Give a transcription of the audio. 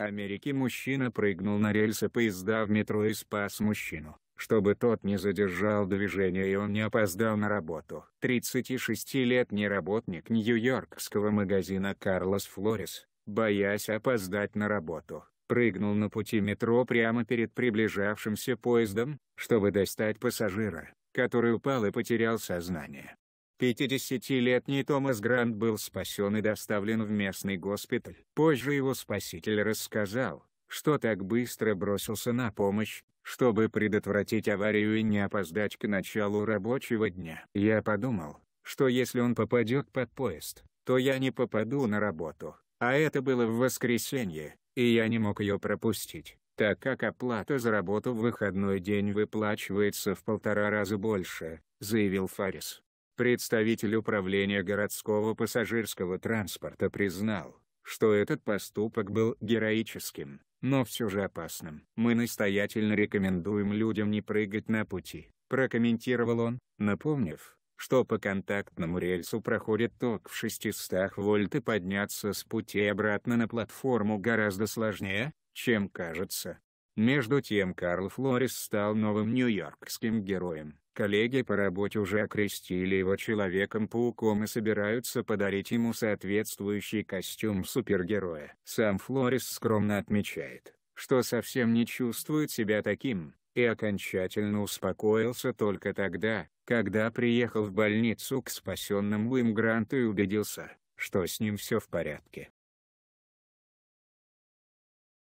Америке мужчина прыгнул на рельсы поезда в метро и спас мужчину, чтобы тот не задержал движение и он не опоздал на работу. 36-летний работник нью-йоркского магазина Карлос Флорис, боясь опоздать на работу, прыгнул на пути метро прямо перед приближавшимся поездом, чтобы достать пассажира, который упал и потерял сознание. 50-летний Томас Грант был спасен и доставлен в местный госпиталь. Позже его спаситель рассказал, что так быстро бросился на помощь, чтобы предотвратить аварию и не опоздать к началу рабочего дня. Я подумал, что если он попадет под поезд, то я не попаду на работу. А это было в воскресенье, и я не мог ее пропустить, так как оплата за работу в выходной день выплачивается в полтора раза больше, заявил Фарис. Представитель управления городского пассажирского транспорта признал, что этот поступок был героическим, но все же опасным. «Мы настоятельно рекомендуем людям не прыгать на пути», прокомментировал он, напомнив, что по контактному рельсу проходит ток в 600 вольт и подняться с пути обратно на платформу гораздо сложнее, чем кажется. Между тем Карл Флорис стал новым нью-йоркским героем. Коллеги по работе уже окрестили его Человеком-пауком и собираются подарить ему соответствующий костюм супергероя. Сам Флорис скромно отмечает, что совсем не чувствует себя таким, и окончательно успокоился только тогда, когда приехал в больницу к спасенному им Гранту и убедился, что с ним все в порядке.